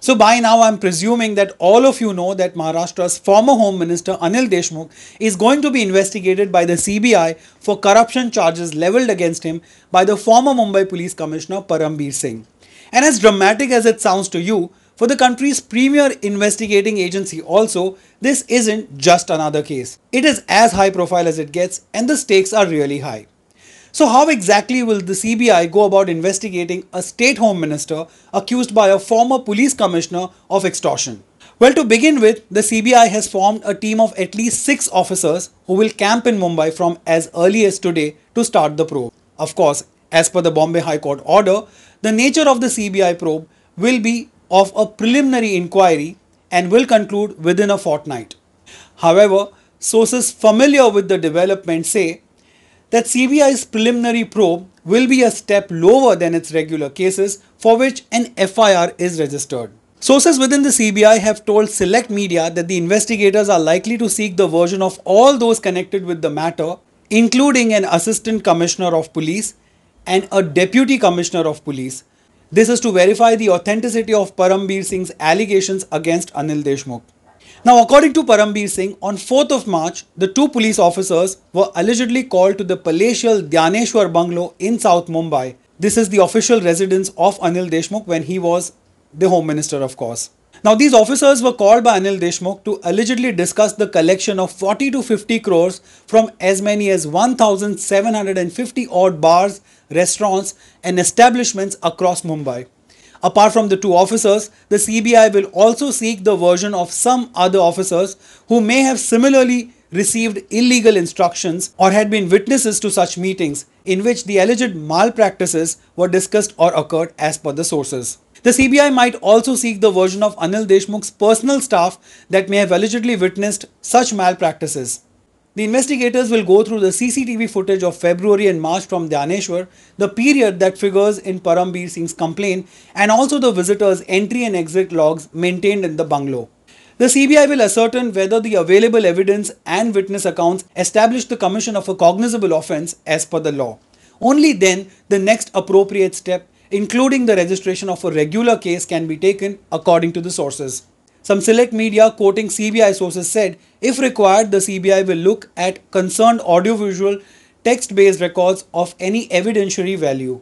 So by now I'm presuming that all of you know that Maharashtra's former Home Minister Anil Deshmukh is going to be investigated by the CBI for corruption charges levelled against him by the former Mumbai Police Commissioner Parambir Singh. And as dramatic as it sounds to you, for the country's premier investigating agency also, this isn't just another case. It is as high profile as it gets and the stakes are really high. So, how exactly will the CBI go about investigating a state home minister accused by a former police commissioner of extortion? Well, to begin with, the CBI has formed a team of at least six officers who will camp in Mumbai from as early as today to start the probe. Of course, as per the Bombay High Court order, the nature of the CBI probe will be of a preliminary inquiry and will conclude within a fortnight. However, sources familiar with the development say that CBI's preliminary probe will be a step lower than its regular cases for which an FIR is registered. Sources within the CBI have told select media that the investigators are likely to seek the version of all those connected with the matter, including an assistant commissioner of police and a deputy commissioner of police. This is to verify the authenticity of Parambir Singh's allegations against Anil Deshmukh. Now, according to Parambir Singh, on 4th of March, the two police officers were allegedly called to the palatial Dhyaneshwar bungalow in South Mumbai. This is the official residence of Anil Deshmukh when he was the Home Minister, of course. Now, these officers were called by Anil Deshmukh to allegedly discuss the collection of 40 to 50 crores from as many as 1,750 odd bars, restaurants, and establishments across Mumbai. Apart from the two officers, the CBI will also seek the version of some other officers who may have similarly received illegal instructions or had been witnesses to such meetings in which the alleged malpractices were discussed or occurred as per the sources. The CBI might also seek the version of Anil Deshmukh's personal staff that may have allegedly witnessed such malpractices. The investigators will go through the CCTV footage of February and March from Dyaneshwar, the period that figures in Parambir Singh's complaint, and also the visitors' entry and exit logs maintained in the bungalow. The CBI will ascertain whether the available evidence and witness accounts establish the commission of a cognizable offence as per the law. Only then the next appropriate step, including the registration of a regular case, can be taken according to the sources. Some select media quoting CBI sources said, if required, the CBI will look at concerned audiovisual text based records of any evidentiary value.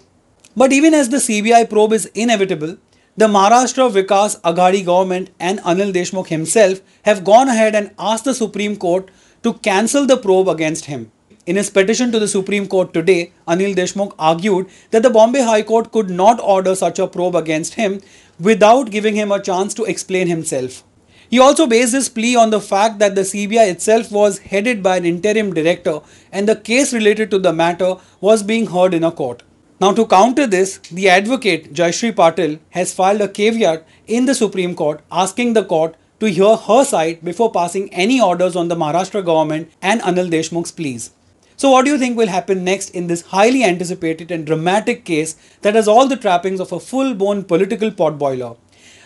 But even as the CBI probe is inevitable, the Maharashtra Vikas Aghadi government and Anil Deshmukh himself have gone ahead and asked the Supreme Court to cancel the probe against him. In his petition to the Supreme Court today, Anil Deshmukh argued that the Bombay High Court could not order such a probe against him without giving him a chance to explain himself. He also based his plea on the fact that the CBI itself was headed by an interim director and the case related to the matter was being heard in a court. Now, to counter this, the advocate Jayashree Patil has filed a caveat in the Supreme Court asking the court to hear her side before passing any orders on the Maharashtra government and Anil Deshmukh's pleas. So, what do you think will happen next in this highly anticipated and dramatic case that has all the trappings of a full blown political potboiler?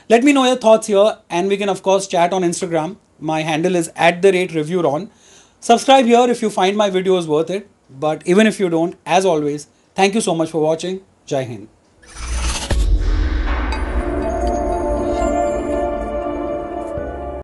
Let me know your thoughts here, and we can, of course, chat on Instagram. My handle is at the rate reviewron. Subscribe here if you find my videos worth it. But even if you don't, as always, thank you so much for watching. Jai Hind.